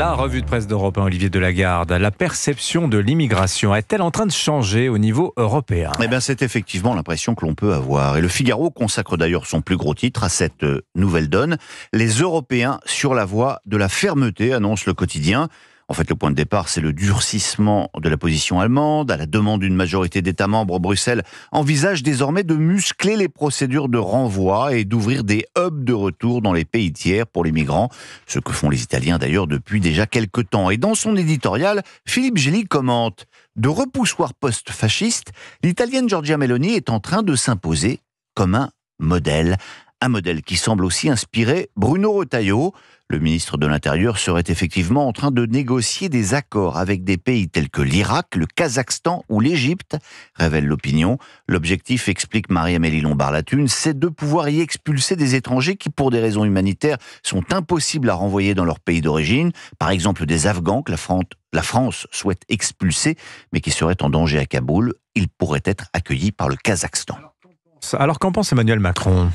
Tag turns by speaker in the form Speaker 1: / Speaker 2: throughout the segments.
Speaker 1: La revue de presse d'Europe Olivier Delagarde. La perception de l'immigration est-elle en train de changer au niveau européen Eh bien, c'est effectivement l'impression que l'on peut avoir. Et le
Speaker 2: Figaro consacre d'ailleurs son plus gros titre à cette euh, nouvelle donne. Les Européens sur la voie de la fermeté, annonce le quotidien. En fait, le point de départ, c'est le durcissement de la position allemande. À la demande d'une majorité d'États membres, Bruxelles envisage désormais de muscler les procédures de renvoi et d'ouvrir des hubs de retour dans les pays tiers pour les migrants, ce que font les Italiens d'ailleurs depuis déjà quelques temps. Et dans son éditorial, Philippe Gély commente de repoussoir post-fasciste, l'italienne Giorgia Meloni est en train de s'imposer comme un modèle un modèle qui semble aussi inspirer Bruno Retailleau. Le ministre de l'Intérieur serait effectivement en train de négocier des accords avec des pays tels que l'Irak, le Kazakhstan ou l'Égypte, révèle l'opinion. L'objectif, explique Marie-Amélie Lombard-Latune, c'est de pouvoir y expulser des étrangers qui, pour des raisons humanitaires, sont impossibles à renvoyer dans leur pays d'origine, par exemple des Afghans que la France souhaite expulser, mais qui seraient en danger à Kaboul. Ils pourraient être accueillis par le Kazakhstan. Alors qu'en pense Emmanuel Macron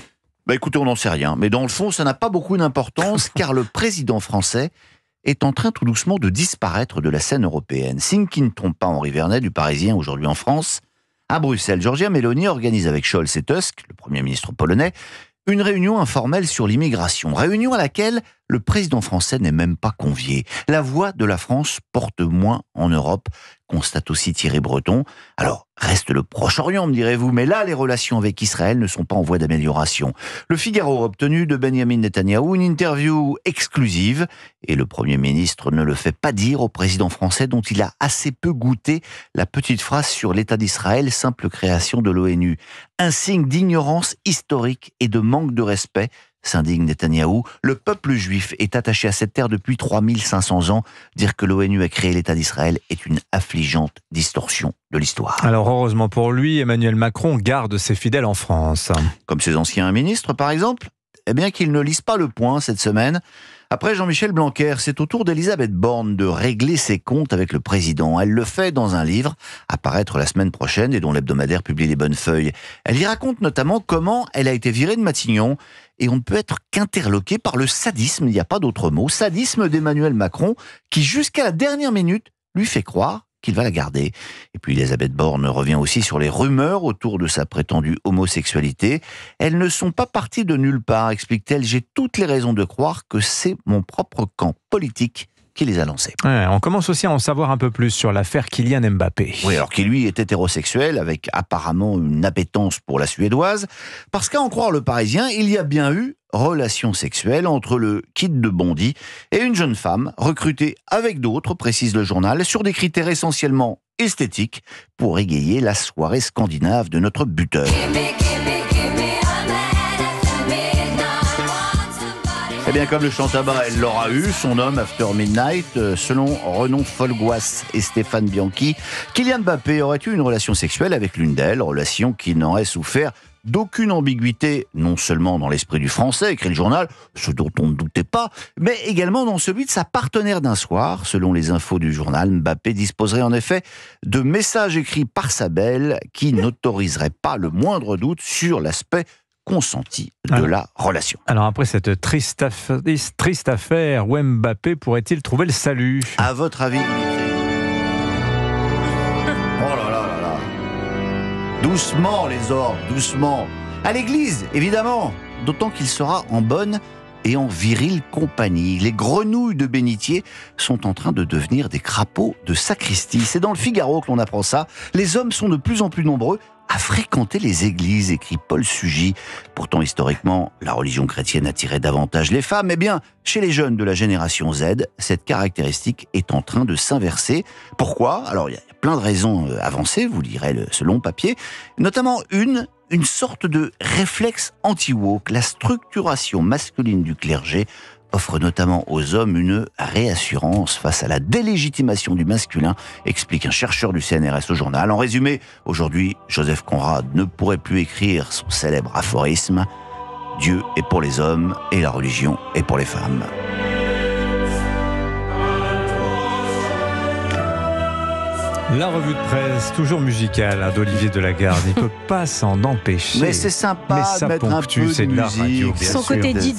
Speaker 2: bah écoutez, on n'en sait rien. Mais dans le fond, ça n'a pas beaucoup d'importance car le président français est en train tout doucement de disparaître de la scène européenne. Signe qui ne trompe pas Henri Vernet du Parisien aujourd'hui en France. À Bruxelles, Georgia Meloni organise avec Scholz et Tusk, le Premier ministre polonais, une réunion informelle sur l'immigration. Réunion à laquelle le président français n'est même pas convié. La voix de la France porte moins en Europe, constate aussi Thierry Breton. Alors, reste le Proche-Orient, me direz-vous, mais là, les relations avec Israël ne sont pas en voie d'amélioration. Le Figaro a obtenu de Benjamin Netanyahu une interview exclusive, et le Premier ministre ne le fait pas dire au président français dont il a assez peu goûté la petite phrase sur l'État d'Israël, simple création de l'ONU. Un signe d'ignorance historique et de manque de respect s'indigne Netanyahou. Le peuple juif est attaché à cette terre depuis 3500 ans. Dire que l'ONU a créé l'État d'Israël est une affligeante distorsion de l'histoire.
Speaker 1: Alors heureusement pour lui, Emmanuel Macron garde ses fidèles en France.
Speaker 2: Comme ses anciens ministres, par exemple. Eh bien qu'ils ne lisent pas le point cette
Speaker 1: semaine. Après
Speaker 2: Jean-Michel Blanquer, c'est au tour d'Elisabeth Borne de régler ses comptes avec le président. Elle le fait dans un livre, à paraître la semaine prochaine et dont l'hebdomadaire publie les bonnes feuilles. Elle y raconte notamment comment elle a été virée de Matignon et on ne peut être qu'interloqué par le sadisme, il n'y a pas d'autre mot, sadisme d'Emmanuel Macron qui jusqu'à la dernière minute lui fait croire qu'il va la garder. Et puis Elisabeth Borne revient aussi sur les rumeurs autour de sa prétendue homosexualité. Elles ne sont pas parties de nulle part, explique-t-elle. J'ai toutes les raisons de croire que c'est mon propre camp politique qui les a lancées.
Speaker 1: on commence aussi à en savoir un peu plus sur l'affaire Kylian Mbappé.
Speaker 2: Oui, alors qui lui est hétérosexuel, avec apparemment une appétence pour la Suédoise, parce qu'à en croire le Parisien, il y a bien eu relation sexuelle entre le kit de Bondy et une jeune femme recrutée avec d'autres, précise le journal, sur des critères essentiellement esthétiques pour égayer la soirée scandinave de notre buteur. Eh bien, comme le chant tabac, elle l'aura eu, son homme, After Midnight, euh, selon Renon Folguas et Stéphane Bianchi, Kylian Mbappé aurait eu une relation sexuelle avec l'une d'elles, relation qui n'aurait souffert d'aucune ambiguïté, non seulement dans l'esprit du français, écrit le journal, ce dont on ne doutait pas, mais également dans celui de sa partenaire d'un soir. Selon les infos du journal, Mbappé disposerait en effet de messages écrits par sa belle qui n'autoriseraient pas le moindre doute sur l'aspect
Speaker 1: consenti de ah. la relation. Alors après cette triste, affaire, triste affaire, Mbappé pourrait-il trouver le salut À votre avis
Speaker 2: doucement les hommes, doucement. À l'église, évidemment, d'autant qu'il sera en bonne et en virile compagnie. Les grenouilles de bénitier sont en train de devenir des crapauds de sacristie. C'est dans le Figaro que l'on apprend ça. Les hommes sont de plus en plus nombreux à fréquenter les églises, écrit Paul Sugy. Pourtant, historiquement, la religion chrétienne attirait davantage les femmes. Eh bien, chez les jeunes de la génération Z, cette caractéristique est en train de s'inverser. Pourquoi Alors, il y a plein de raisons euh, avancées, vous lirez ce long papier. Notamment une, une sorte de réflexe anti-woke, la structuration masculine du clergé offre notamment aux hommes une réassurance face à la délégitimation du masculin, explique un chercheur du CNRS au journal. En résumé, aujourd'hui, Joseph Conrad ne pourrait plus écrire son célèbre aphorisme Dieu est pour les hommes et la religion est pour les femmes.
Speaker 1: La revue de presse, toujours musicale, hein, d'Olivier Delagarde. Il ne peut pas s'en empêcher. Mais c'est sympa, Mais mettre un peu de, Son côté